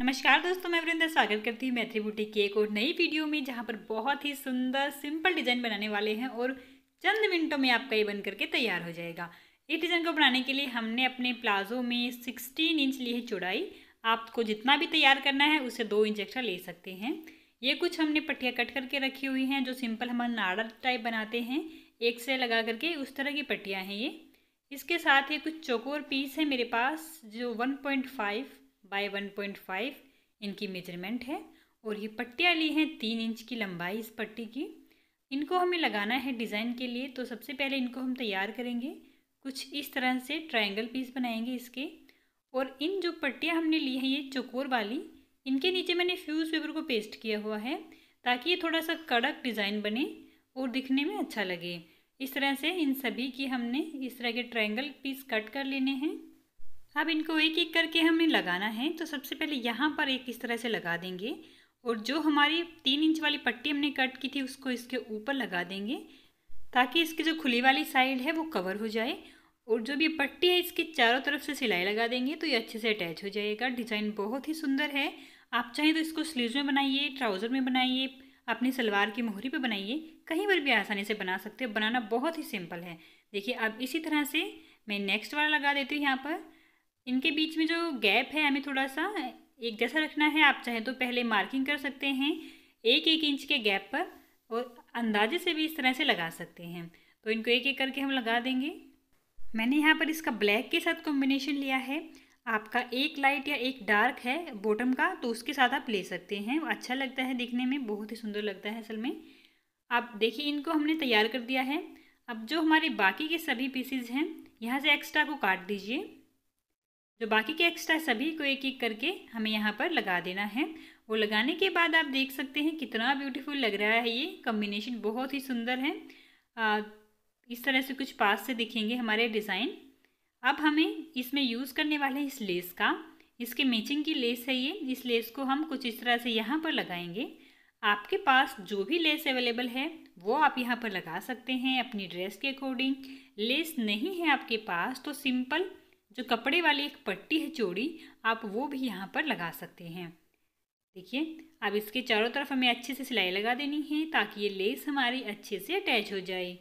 नमस्कार दोस्तों मैं वृंदा स्वागत करती हूँ मैथ्री बूटी की एक और नई वीडियो में जहाँ पर बहुत ही सुंदर सिंपल डिजाइन बनाने वाले हैं और चंद मिनटों में आपका ये बन करके तैयार हो जाएगा इस डिज़ाइन को बनाने के लिए हमने अपने प्लाजो में सिक्सटीन इंच ली है चौड़ाई आपको जितना भी तैयार करना है उसे दो इंच एक्स्ट्रा ले सकते हैं ये कुछ हमने पट्टियाँ कट करके रखी हुई हैं जो सिंपल हम नाड़ा टाइप बनाते हैं एक से लगा करके उस तरह की पट्टियाँ हैं ये इसके साथ ही कुछ चौकोर पीस है मेरे पास जो one point five by one point five इनकी मेजरमेंट है और ये पट्टियाँ ली हैं तीन इंच की लंबाई इस पट्टी की इनको हमें लगाना है डिज़ाइन के लिए तो सबसे पहले इनको हम तैयार करेंगे कुछ इस तरह से ट्रायंगल पीस बनाएंगे इसके और इन जो पट्टियाँ हमने ली हैं ये चकोर वाली इनके नीचे मैंने फ्यूज़ पेपर को पेस्ट किया हुआ है ताकि ये थोड़ा सा कड़क डिज़ाइन बने और दिखने में अच्छा लगे इस तरह से इन सभी की हमने इस तरह के ट्रायंगल पीस कट कर लेने हैं अब इनको एक एक करके हमें लगाना है तो सबसे पहले यहाँ पर एक इस तरह से लगा देंगे और जो हमारी तीन इंच वाली पट्टी हमने कट की थी उसको इसके ऊपर लगा देंगे ताकि इसकी जो खुली वाली साइड है वो कवर हो जाए और जो भी पट्टी है इसकी चारों तरफ से सिलाई लगा देंगे तो ये अच्छे से अटैच हो जाएगा डिज़ाइन बहुत ही सुंदर है आप चाहें तो इसको स्लीव में बनाइए ट्राउज़र में बनाइए अपनी सलवार की मोहरी पे बनाइए कहीं पर भी आसानी से बना सकते हो बनाना बहुत ही सिंपल है देखिए अब इसी तरह से मैं नेक्स्ट वाला लगा देती हूँ यहाँ पर इनके बीच में जो गैप है हमें थोड़ा सा एक जैसा रखना है आप चाहें तो पहले मार्किंग कर सकते हैं एक एक इंच के गैप पर और अंदाजे से भी इस तरह से लगा सकते हैं तो इनको एक एक करके हम लगा देंगे मैंने यहाँ पर इसका ब्लैक के साथ कॉम्बिनेशन लिया है आपका एक लाइट या एक डार्क है बॉटम का तो उसके साथ आप ले सकते हैं अच्छा लगता है दिखने में बहुत ही सुंदर लगता है असल में आप देखिए इनको हमने तैयार कर दिया है अब जो हमारे बाकी के सभी पीसीज हैं यहाँ से एक्स्ट्रा को काट दीजिए जो तो बाकी के एक्स्ट्रा सभी को एक एक करके हमें यहाँ पर लगा देना है वो लगाने के बाद आप देख सकते हैं कितना ब्यूटीफुल लग रहा है ये कम्बिनेशन बहुत ही सुंदर है आ, इस तरह से कुछ पास से दिखेंगे हमारे डिज़ाइन अब हमें इसमें यूज़ करने वाले इस लेस का इसके मैचिंग की लेस है ये इस लेस को हम कुछ इस तरह से यहाँ पर लगाएंगे आपके पास जो भी लेस अवेलेबल है वो आप यहाँ पर लगा सकते हैं अपनी ड्रेस के अकॉर्डिंग लेस नहीं है आपके पास तो सिंपल जो कपड़े वाली एक पट्टी है चोड़ी आप वो भी यहाँ पर लगा सकते हैं देखिए अब इसके चारों तरफ हमें अच्छे से सिलाई लगा देनी है ताकि ये लेस हमारी अच्छे से अटैच हो जाए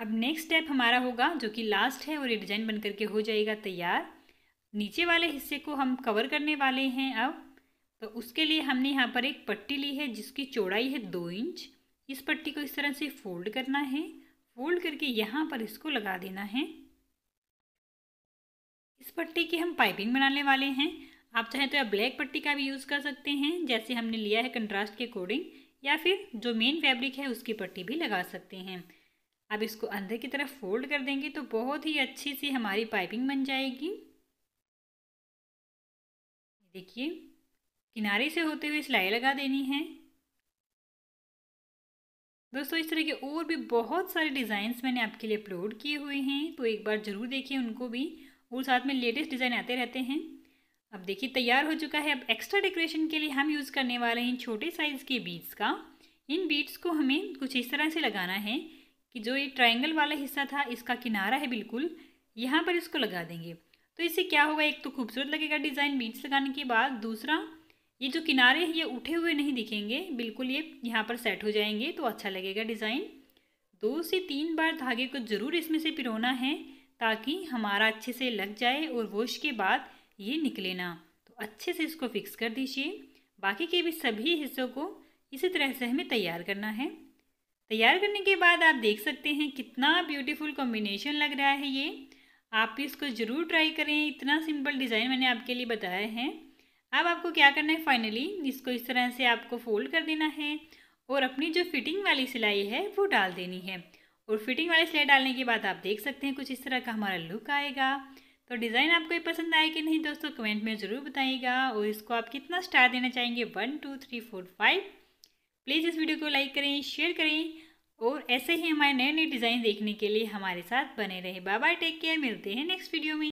अब नेक्स्ट स्टेप हमारा होगा जो कि लास्ट है और ये डिज़ाइन बन करके हो जाएगा तैयार नीचे वाले हिस्से को हम कवर करने वाले हैं अब तो उसके लिए हमने यहाँ पर एक पट्टी ली है जिसकी चौड़ाई है दो इंच इस पट्टी को इस तरह से फोल्ड करना है फोल्ड करके यहाँ पर इसको लगा देना है पट्टी की हम पाइपिंग बनाने वाले हैं आप चाहें तो आप ब्लैक पट्टी का भी यूज़ कर सकते हैं जैसे हमने लिया है कंट्रास्ट के अकॉर्डिंग या फिर जो मेन फैब्रिक है उसकी पट्टी भी लगा सकते हैं अब इसको अंदर की तरफ फोल्ड कर देंगे तो बहुत ही अच्छी सी हमारी पाइपिंग बन जाएगी देखिए किनारे से होते हुए सिलाई लगा देनी है दोस्तों इस तरह के और भी बहुत सारे डिज़ाइंस मैंने आपके लिए अपलोड किए हुए हैं तो एक बार ज़रूर देखिए उनको भी और साथ में लेटेस्ट डिज़ाइन आते रहते हैं अब देखिए तैयार हो चुका है अब एक्स्ट्रा डेकोरेशन के लिए हम यूज़ करने वाले हैं छोटे साइज़ के बीड्स का इन बीड्स को हमें कुछ इस तरह से लगाना है कि जो ये ट्रायंगल वाला हिस्सा था इसका किनारा है बिल्कुल यहाँ पर इसको लगा देंगे तो इससे क्या होगा एक तो खूबसूरत लगेगा डिज़ाइन बीड्स लगाने के बाद दूसरा ये जो किनारे हैं ये उठे हुए नहीं दिखेंगे बिल्कुल ये यहाँ पर सेट हो जाएंगे तो अच्छा लगेगा डिज़ाइन दो से तीन बार धागे को ज़रूर इसमें से पिरोना है ताकि हमारा अच्छे से लग जाए और वॉश के बाद ये निकले ना तो अच्छे से इसको फिक्स कर दीजिए बाकी के भी सभी हिस्सों को इसी तरह से हमें तैयार करना है तैयार करने के बाद आप देख सकते हैं कितना ब्यूटीफुल कॉम्बिनेशन लग रहा है ये आप इसको ज़रूर ट्राई करें इतना सिंपल डिज़ाइन मैंने आपके लिए बताया है अब आपको क्या करना है फाइनली इसको इस तरह से आपको फोल्ड कर देना है और अपनी जो फिटिंग वाली सिलाई है वो डाल देनी है और फिटिंग वाले सिलाई डालने के बाद आप देख सकते हैं कुछ इस तरह का हमारा लुक आएगा तो डिज़ाइन आपको ये पसंद आए कि नहीं दोस्तों कमेंट में ज़रूर बताइएगा और इसको आप कितना स्टार देना चाहेंगे one two three four five please इस वीडियो को लाइक करें शेयर करें और ऐसे ही हमारे नए नए डिज़ाइन देखने के लिए हमारे साथ बने रहे बाय बाय टेक केयर मिलते हैं नेक्स्ट वीडियो में